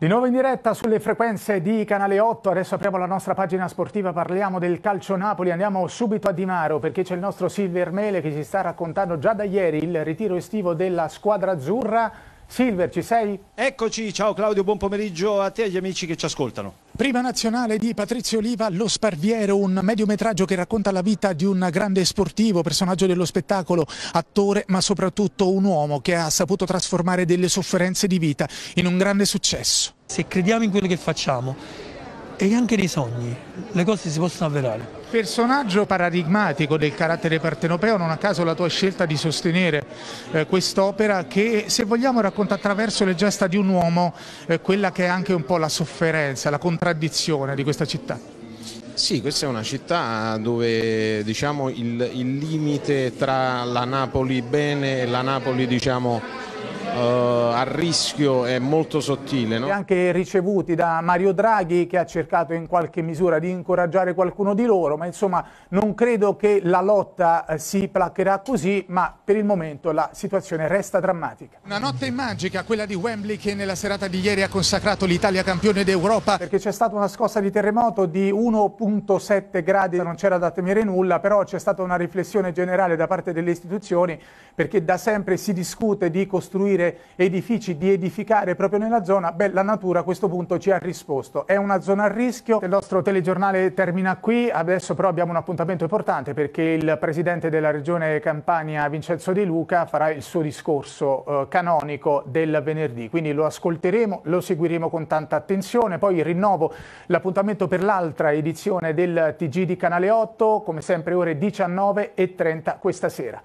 Di nuovo in diretta sulle frequenze di Canale 8, adesso apriamo la nostra pagina sportiva, parliamo del calcio Napoli, andiamo subito a Di Maro perché c'è il nostro Silver Mele che ci sta raccontando già da ieri il ritiro estivo della squadra azzurra. Silver, ci sei? Eccoci, ciao Claudio, buon pomeriggio a te e agli amici che ci ascoltano. Prima nazionale di Patrizio Oliva, Lo Sparviero, un mediometraggio che racconta la vita di un grande sportivo, personaggio dello spettacolo, attore, ma soprattutto un uomo che ha saputo trasformare delle sofferenze di vita in un grande successo. Se crediamo in quello che facciamo e anche nei sogni, le cose si possono avverare. Personaggio paradigmatico del carattere partenopeo, non a caso la tua scelta di sostenere eh, quest'opera che se vogliamo racconta attraverso le gesta di un uomo eh, quella che è anche un po' la sofferenza, la contraddizione di questa città. Sì, questa è una città dove diciamo, il, il limite tra la Napoli bene e la Napoli diciamo, eh, a rischio è molto sottile. No? Anche ricevuti da Mario Draghi che ha cercato in qualche misura di incoraggiare qualcuno di loro, ma insomma non credo che la lotta eh, si placcherà così, ma per il momento la situazione resta drammatica. Una notte magica quella di Wembley che nella serata di ieri ha consacrato l'Italia campione d'Europa. Perché c'è stata una scossa di terremoto di 1.7 gradi, non c'era da temere nulla, però c'è stata una riflessione generale da parte delle istituzioni perché da sempre si discute di costruire edifici, di edificare proprio nella zona, beh, la natura a questo punto ci ha risposto. È una zona a rischio. Il nostro telegiornale termina qui, adesso però abbiamo un appuntamento importante perché il presidente della regione Campania, Vincenzo De Luca, farà il suo discorso eh, canonico del venerdì. Quindi lo ascolteremo, lo seguiremo con tanta attenzione. Poi rinnovo l'appuntamento per l'altra edizione del TG di Canale 8, come sempre ore 19 e 30 questa sera.